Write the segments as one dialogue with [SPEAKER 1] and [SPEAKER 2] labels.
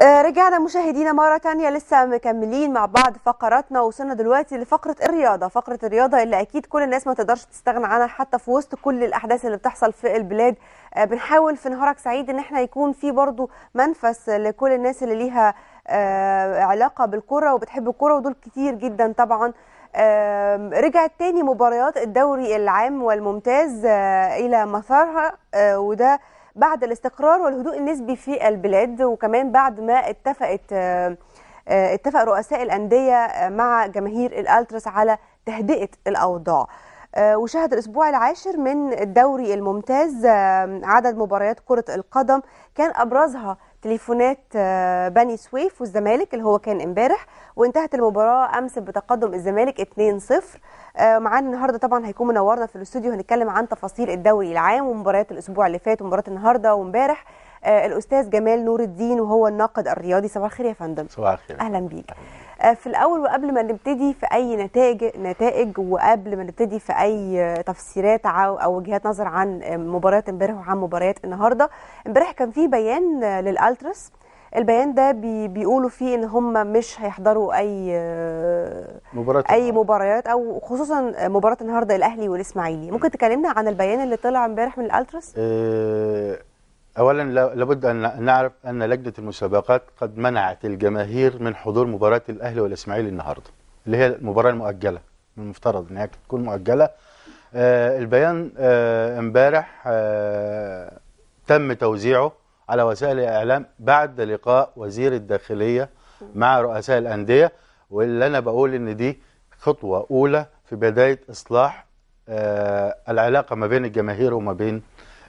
[SPEAKER 1] آه، رجعنا مشاهدينا مرة تانية لسه مكملين مع بعض فقراتنا وصلنا دلوقتي لفقرة الرياضة فقرة الرياضة اللي أكيد كل الناس ما تقدرش تستغنى عنها حتى في وسط كل الأحداث اللي بتحصل في البلاد آه، بنحاول في نهارك سعيد إن احنا يكون في برضو منفس لكل الناس اللي ليها آه، علاقة بالكرة وبتحب الكرة ودول كتير جدا طبعا رجعت تاني مباريات الدوري العام والممتاز إلى مسارها وده بعد الاستقرار والهدوء النسبي في البلاد وكمان بعد ما اتفقت آه، اتفق رؤساء الأندية آه، مع جماهير الألتراس على تهدئة الأوضاع آه، وشهد الأسبوع العاشر من الدوري الممتاز عدد مباريات كرة القدم كان أبرزها تليفونات آه، بني سويف والزمالك اللي هو كان امبارح وانتهت المباراه امس بتقدم الزمالك 2-0 آه، معانا النهارده طبعا هيكون منورنا في الاستوديو هنتكلم عن تفاصيل الدوري العام ومباريات الاسبوع اللي فات ومباراه النهارده وامبارح آه، الاستاذ جمال نور الدين وهو الناقد الرياضي صباح الخير يا فندم صباح الخير اهلا بيك أهلا. آه، في الاول وقبل ما نبتدي في اي نتائج نتائج وقبل ما نبتدي في اي تفسيرات او وجهات نظر عن آه، مباريات امبارح وعن مباريات النهارده امبارح كان في بيان آه، للالتراس البيان ده بي بيقولوا فيه ان هم مش هيحضروا اي
[SPEAKER 2] مباريات اي مباريات
[SPEAKER 1] او خصوصا مباراه النهارده الاهلي والاسماعيلي ممكن تكلمنا عن البيان اللي طلع امبارح من الالتراس
[SPEAKER 2] آه أولا لابد أن نعرف أن لجنة المسابقات قد منعت الجماهير من حضور مباراة الأهلي والإسماعيلي النهاردة اللي هي المباراة المؤجلة من المفترض أنها تكون مؤجلة آه البيان آه، امبارح آه آه تم توزيعه على وسائل الإعلام بعد لقاء وزير الداخلية مع رؤساء الأندية واللي أنا بقول إن دي خطوة أولى في بداية إصلاح آه، العلاقة ما بين الجماهير وما بين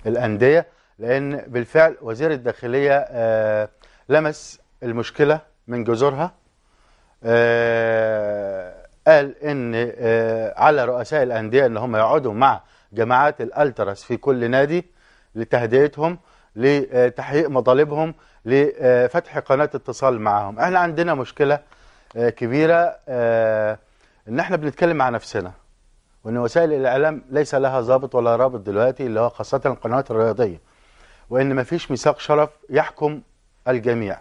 [SPEAKER 2] الأندية لأن بالفعل وزير الداخلية آه، لمس المشكلة من جذورها آه، قال ان آه، على رؤساء الانديه ان هم يقعدوا مع جماعات الالتراس في كل نادي لتهدئتهم لتحقيق مطالبهم لفتح قناه اتصال معهم احنا عندنا مشكله كبيره ان احنا بنتكلم مع نفسنا وان وسائل الاعلام ليس لها ضابط ولا رابط دلوقتي اللي هو خاصه القنوات الرياضيه وان مفيش ميثاق شرف يحكم الجميع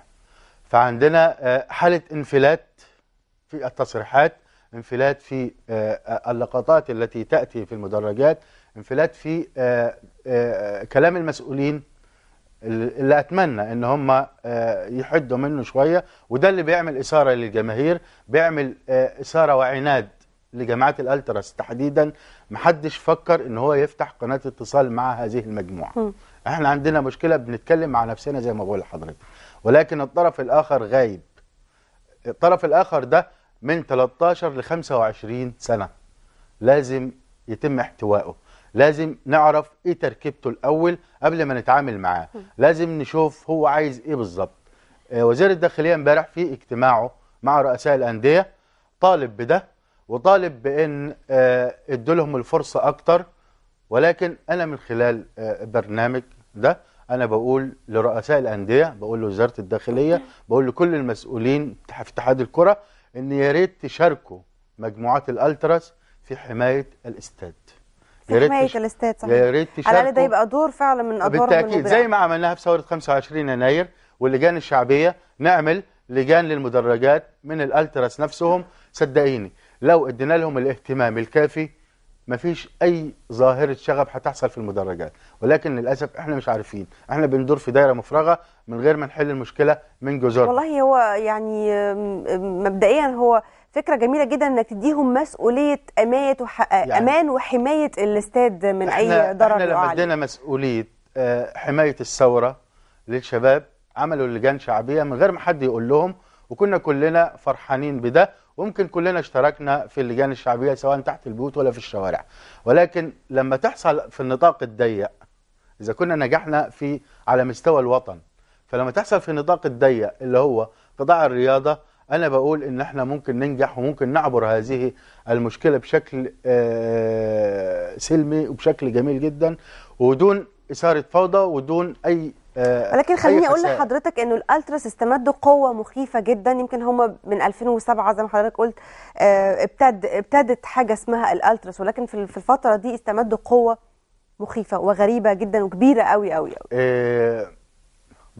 [SPEAKER 2] فعندنا آه، حاله انفلات في التصريحات انفلات في آه، آه، اللقطات التي تاتي في المدرجات انفلات في كلام المسؤولين اللي اتمنى ان هم يحدوا منه شويه وده اللي بيعمل اثاره للجماهير بيعمل اثاره وعناد لجماعه الالتراس تحديدا محدش فكر ان هو يفتح قناه اتصال مع هذه المجموعه احنا عندنا مشكله بنتكلم مع نفسنا زي ما بقول لحضرتك ولكن الطرف الاخر غايب الطرف الاخر ده من 13 ل 25 سنه لازم يتم احتوائه لازم نعرف ايه تركيبته الاول قبل ما نتعامل معاه لازم نشوف هو عايز ايه بالظبط آه، وزير الداخليه امبارح في اجتماعه مع رؤساء الانديه طالب بده وطالب بان ادوا آه، لهم الفرصه اكتر ولكن انا من خلال آه، برنامج ده انا بقول لرؤساء الانديه بقول لوزاره الداخليه بقول لكل المسؤولين في اتحاد الكره ان يا ريت تشاركوا مجموعات الالتراس في حمايه الاستاد في حمايه
[SPEAKER 1] الاستاد صحيح يا ريت تشاركوا على الاقل ده يبقى دور فعلا من ادوار بالتاكيد زي ما
[SPEAKER 2] عملناها في ثوره 25 يناير واللجان الشعبيه نعمل لجان للمدرجات من الالتراس نفسهم صدقيني لو ادينا لهم الاهتمام الكافي مفيش اي ظاهره شغب هتحصل في المدرجات ولكن للاسف احنا مش عارفين احنا بندور في دايره مفرغه من غير ما نحل المشكله من جذورها
[SPEAKER 1] والله هو يعني مبدئيا هو فكره جميله جدا انك تديهم مسؤوليه امانه وح... يعني امان وحمايه الاستاد من اي ضرر احنا لما
[SPEAKER 2] ادينا مسؤوليه آه، حمايه الثوره للشباب عملوا لجان شعبيه من غير ما حد يقول لهم وكنا كلنا فرحانين بده ممكن كلنا اشتركنا في اللجان الشعبيه سواء تحت البيوت ولا في الشوارع ولكن لما تحصل في النطاق الضيق اذا كنا نجحنا في على مستوى الوطن فلما تحصل في النطاق الضيق اللي هو قطاع الرياضه انا بقول ان احنا ممكن ننجح وممكن نعبر هذه المشكله بشكل آه، سلمي وبشكل جميل جدا ودون اثاره فوضى ودون اي آه، ولكن خليني اقول لحضرتك
[SPEAKER 1] انه الالتراس استمدوا قوه مخيفه جدا يمكن هم من 2007 زي ما حضرتك قلت آه، ابتد ابتدت حاجه اسمها الالتراس ولكن في الفتره دي استمدوا قوه مخيفه وغريبه جدا وكبيره قوي قوي قوي
[SPEAKER 2] آه،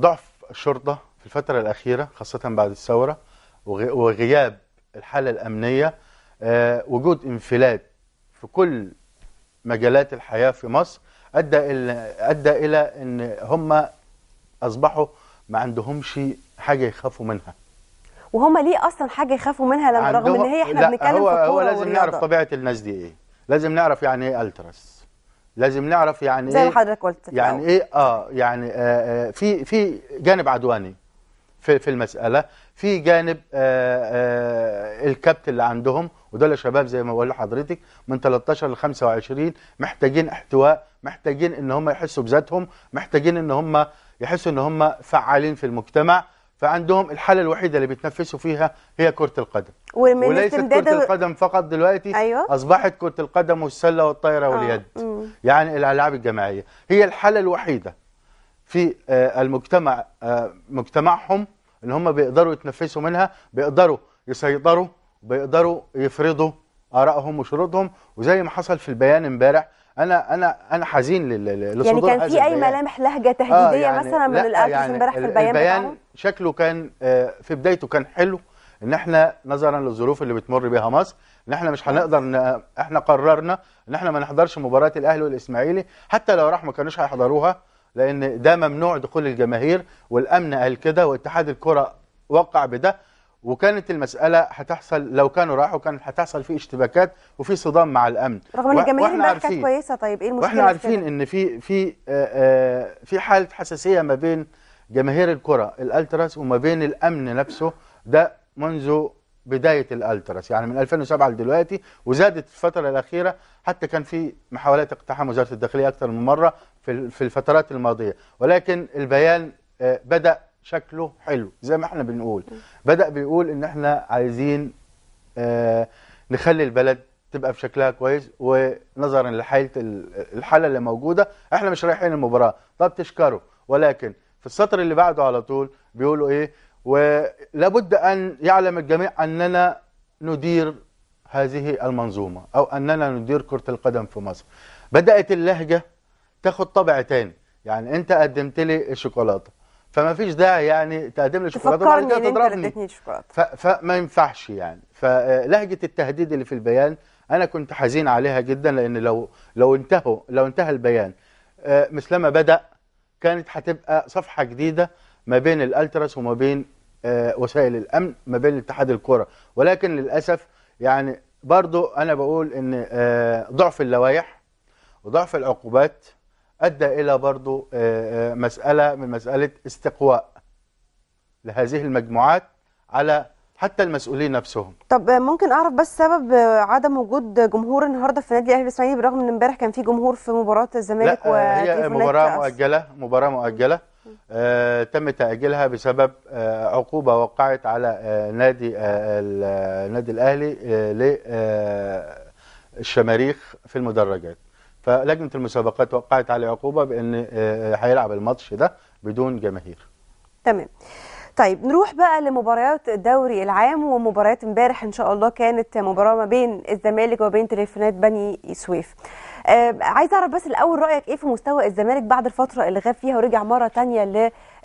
[SPEAKER 2] ضعف الشرطه في الفتره الاخيره خاصه بعد الثوره وغياب الحاله الامنيه وجود انفلات في كل مجالات الحياه في مصر ادى الى ادى الى ان هم اصبحوا ما عندهمش حاجه يخافوا منها
[SPEAKER 1] وهم ليه اصلا حاجه يخافوا منها لما رغم ان هي احنا بنتكلم في هو هو لازم والرياضة. نعرف طبيعه
[SPEAKER 2] الناس دي ايه لازم نعرف يعني ايه التراس لازم نعرف يعني زي ايه زي حضرتك قلت يعني ايه اه يعني آه،, آه في في جانب عدواني في في المساله في جانب آه آه الكبت اللي عندهم ودول شباب زي ما بقول لحضرتك من 13 ل 25 محتاجين احتواء محتاجين ان هم يحسوا بذاتهم محتاجين ان هم يحسوا ان هم فعالين في المجتمع فعندهم الحاله الوحيده اللي بيتنفسوا فيها هي كره القدم ومن وليست كره القدم فقط دلوقتي أيوة؟ اصبحت كره القدم والسله والطايره آه، واليد آه. يعني الالعاب الجماعيه هي الحاله الوحيده في آه، المجتمع آه، مجتمعهم ان هم بيقدروا يتنفسوا منها بيقدروا يسيطروا بيقدروا يفرضوا ارائهم وشروطهم وزي ما حصل في البيان امبارح انا انا انا حزين للصدور يعني كان في اي ملامح
[SPEAKER 1] لهجه آه، تهديديه آه يعني مثلا من الارتش يعني امبارح في البيان البيان
[SPEAKER 2] شكله كان آه، في بدايته كان حلو ان احنا نظرا للظروف اللي بتمر بها مصر ان احنا مش هنقدر ن... احنا قررنا ان احنا ما نحضرش مباراه الاهلي والاسماعيلي حتى لو راح ما كانوش هيحضروها لان ده ممنوع دخول الجماهير والامن قال كده واتحاد الكره وقع بده وكانت المسألة هتحصل لو كانوا راحوا كان هتحصل في اشتباكات وفي صدام مع الأمن رغم ان الجماهير كانت كويسة
[SPEAKER 1] طيب ايه المشكلة واحنا عارفين
[SPEAKER 2] ان في في آه، آه، في حالة حساسية ما بين جماهير الكرة الألتراس وما بين الأمن نفسه ده منذ بداية الألتراس يعني من 2007 لدلوقتي وزادت الفترة الأخيرة حتى كان في محاولات اقتحام وزارة الداخلية أكثر من مرة في الفترات الماضية ولكن البيان آه، بدأ شكله حلو زي ما احنا بنقول بدأ بيقول ان احنا عايزين آه، نخلي البلد تبقى بشكلها كويس ونظرا لحاله الحاله اللي موجوده احنا مش رايحين المباراه طب تشكره ولكن في السطر اللي بعده على طول بيقولوا ايه ولابد ان يعلم الجميع اننا ندير هذه المنظومه او اننا ندير كره القدم في مصر بدات اللهجه تاخد طابع تاني يعني انت قدمت لي الشوكولاته فما فيش داعي يعني تقدم لي شوكولاته وبعد كده تضربني فما ينفعش يعني فلهجه آه، التهديد اللي في البيان انا كنت حزين عليها جدا لان لو لو انتهوا لو انتهى البيان آه، مثلما بدا كانت هتبقى صفحه جديده ما بين الالتراس وما بين آه، وسائل الامن ما بين اتحاد الكره ولكن للاسف يعني برضو انا بقول ان ضعف اللوائح وضعف العقوبات ادى الى برضه آه، آه، مساله من مساله استقواء لهذه المجموعات على حتى المسؤولين نفسهم
[SPEAKER 1] طب ممكن اعرف بس سبب عدم وجود جمهور النهارده في نادي الاهلي الاسماعيلي بالرغم ان امبارح كان في جمهور في مباراه الزمالك و آه، هي مباراه
[SPEAKER 2] مؤجله مباراه مؤجله آه تم تاجيلها بسبب آه عقوبه وقعت على آه نادي النادي الاهلي للشماريخ في المدرجات فلجنه المسابقات وقعت عليه عقوبه بان آه، آه، هيلعب الماتش ده بدون جماهير
[SPEAKER 1] تمام طيب نروح بقى لمباريات الدوري العام ومباريات امبارح ان شاء الله كانت مباراه ما بين الزمالك وما بين تليفونات بني سويف آه عايز اعرف بس الاول رايك ايه في مستوى الزمالك بعد الفتره اللي غاب فيها ورجع مره ثانيه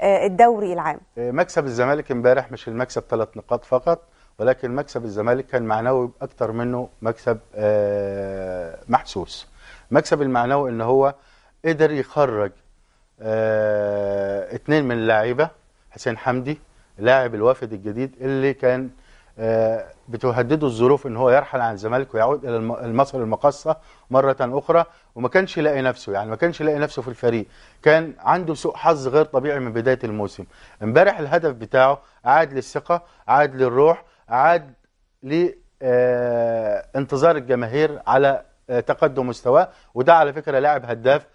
[SPEAKER 1] للدوري آه، العام
[SPEAKER 2] مكسب الزمالك امبارح مش المكسب ثلاث نقاط فقط ولكن مكسب الزمالك كان معنوي اكثر منه مكسب آه محسوس مكسب المعنوي ان هو قدر يخرج اثنين آه، اتنين من اللاعيبه حسين حمدي لاعب الوافد الجديد اللي كان آه، بتهدده الظروف ان هو يرحل عن الزمالك ويعود الى مصر المقصه مره اخرى وما كانش لاقي نفسه يعني ما كانش لاقي نفسه في الفريق كان عنده سوء حظ غير طبيعي من بدايه الموسم امبارح الهدف بتاعه عاد للثقه عاد للروح عاد لانتظار آه، انتظار الجماهير على آه، تقدم مستواه وده على فكره لاعب هداف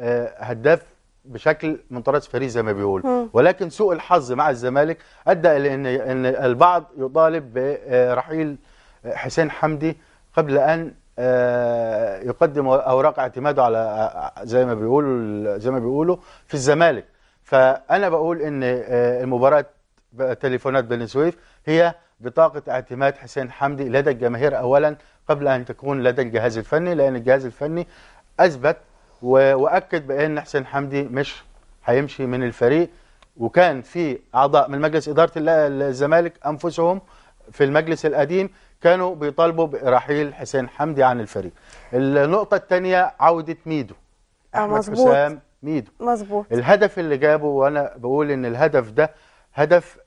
[SPEAKER 2] آه، هداف بشكل من طراز فريق زي ما بيقول ولكن سوء الحظ مع الزمالك ادى الى ان ان البعض يطالب برحيل آه، حسين حمدي قبل ان يقدم اوراق اعتماده على زي ما بيقولوا زي ما بيقولوا في الزمالك فانا بقول ان المباراه تليفونات بني سويف هي بطاقه اعتماد حسين حمدي لدى الجماهير اولا قبل أن تكون لدى الجهاز الفني لأن الجهاز الفني أثبت وأكد بأن حسين حمدي مش هيمشي من الفريق وكان في أعضاء من مجلس إدارة الزمالك أنفسهم في المجلس القديم كانوا بيطالبوا برحيل حسين حمدي عن الفريق النقطة الثانية عودة ميدو آه، أحمد مزبوط. حسام ميدو مظبوط الهدف اللي جابه وأنا بقول إن الهدف ده هدف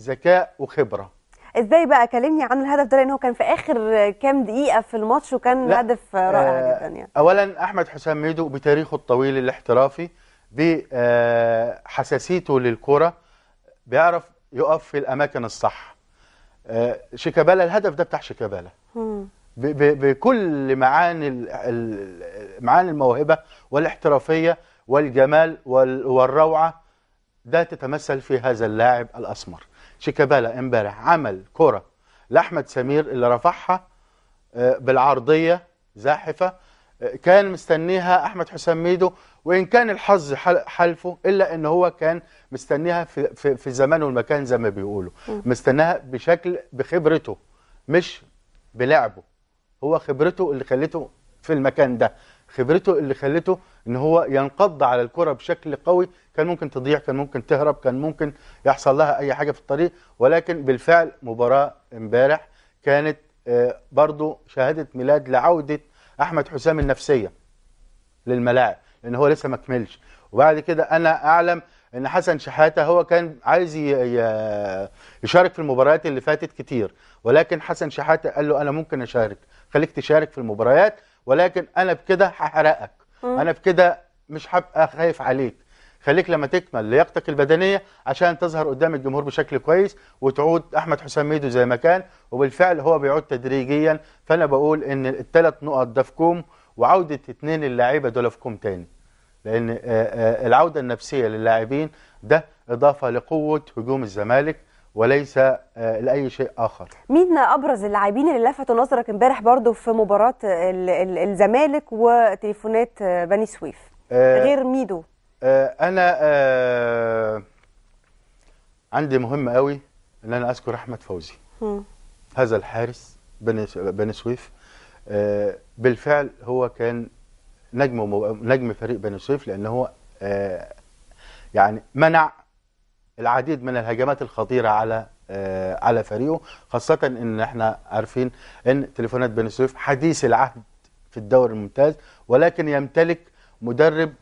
[SPEAKER 2] ذكاء وخبرة
[SPEAKER 1] ازاي بقى كلمني عن الهدف ده لان هو كان في اخر كام دقيقه في الماتش وكان لا. هدف رائع آه جدا يعني
[SPEAKER 2] اولا احمد حسام ميدو بتاريخه الطويل الاحترافي بحساسيته آه، للكره بيعرف يقف في الاماكن الصح آه، شيكابالا الهدف ده بتاع شيكابالا بكل معاني معاني الموهبه والاحترافيه والجمال والروعه ده تتمثل في هذا اللاعب الاسمر شيكابالا امبارح عمل كرة لاحمد سمير اللي رفعها آه، بالعرضية زاحفة آه، كان مستنيها احمد حسام ميدو وان كان الحظ حلفه الا ان هو كان مستنيها في في, في الزمان والمكان زي ما بيقولوا مستناها بشكل بخبرته مش بلعبه هو خبرته اللي خليته في المكان ده خبرته اللي خلته ان هو ينقض على الكره بشكل قوي كان ممكن تضيع كان ممكن تهرب كان ممكن يحصل لها اي حاجه في الطريق ولكن بالفعل مباراه امبارح كانت آه، برضو شهاده ميلاد لعوده احمد حسام النفسيه للملاعب لان هو لسه ما كملش وبعد كده انا اعلم ان حسن شحاته هو كان عايز يشارك في المباريات اللي فاتت كتير ولكن حسن شحاته قال له انا ممكن اشارك خليك تشارك في المباريات ولكن انا بكده هحرقك انا بكده مش هبقى خايف عليك خليك لما تكمل لياقتك البدنيه عشان تظهر قدام الجمهور بشكل كويس وتعود احمد حسام ميدو زي ما كان وبالفعل هو بيعود تدريجيا فانا بقول ان الثلاث نقط ده في كوم وعوده اثنين اللاعيبه دول في كوم تاني لان آه، آه، العوده النفسيه للاعبين ده اضافه لقوه هجوم الزمالك وليس آه، لاي شيء اخر
[SPEAKER 1] مين ابرز اللاعبين اللي لفتوا نظرك امبارح برضو في مباراه الزمالك وتليفونات آه، بني سويف
[SPEAKER 2] آه غير ميدو آه انا آه عندي مهم قوي ان انا اذكر احمد فوزي م. هذا الحارس بني بني سويف آه، بالفعل هو كان نجم نجم فريق بني سويف لان هو يعني منع العديد من الهجمات الخطيره على آه، على فريقه خاصه ان احنا عارفين ان تليفونات بن سويف حديث العهد في الدوري الممتاز ولكن يمتلك مدرب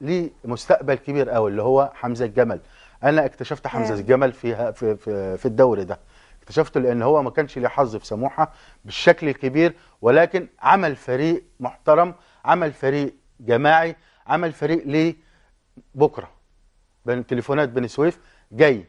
[SPEAKER 2] ليه مستقبل كبير قوي اللي هو حمزه الجمل انا اكتشفت حمزه آه. الجمل في في في, في الدوري ده اكتشفته لان هو ما كانش ليه حظ في سموحه بالشكل الكبير ولكن عمل فريق محترم عمل فريق جماعي عمل فريق ليه بكره بين تليفونات بني سويف جاي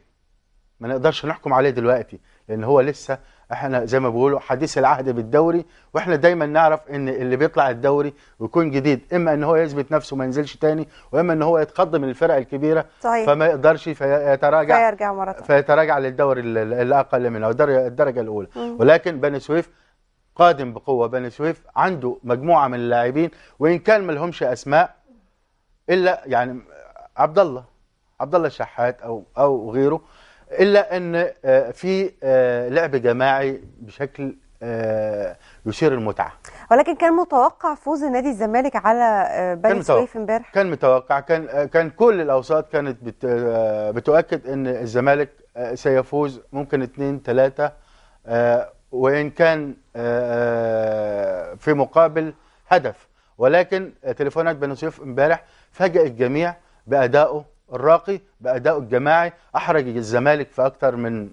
[SPEAKER 2] ما نقدرش نحكم عليه دلوقتي لان هو لسه احنا زي ما بيقولوا حديث العهد بالدوري واحنا دايما نعرف ان اللي بيطلع الدوري ويكون جديد اما ان هو يثبت نفسه ما ينزلش تاني واما ان هو يتقدم للفرق الكبيره صحيح. فما يقدرش فيتراجع فيرجع مره فيتراجع للدوري الاقل منه او الدرجه الاولى مم. ولكن بني سويف قادم بقوه بني سويف عنده مجموعه من اللاعبين وان كان ما لهمش اسماء الا يعني عبد الله عبد الله الشحات او او غيره الا ان آه، في آه، لعب جماعي بشكل آه، يثير المتعه
[SPEAKER 1] ولكن كان متوقع فوز نادي الزمالك على بني سويف امبارح
[SPEAKER 2] كان متوقع كان كان كل الاوساط كانت بتؤكد ان الزمالك سيفوز ممكن اثنين ثلاثه وان كان في مقابل هدف ولكن تليفونات بني سويف امبارح فاجئ الجميع بادائه الراقي بأدائه الجماعي أحرج الزمالك في أكتر من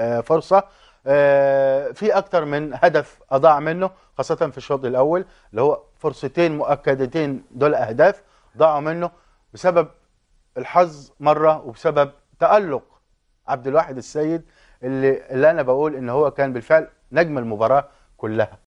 [SPEAKER 2] آه، فرصة آه، في أكتر من هدف أضاع منه خاصة في الشوط الأول اللي هو فرصتين مؤكدتين دول أهداف ضاعوا منه بسبب الحظ مرة وبسبب تألق عبد الواحد السيد اللي, اللي أنا بقول إن هو كان بالفعل نجم المباراة كلها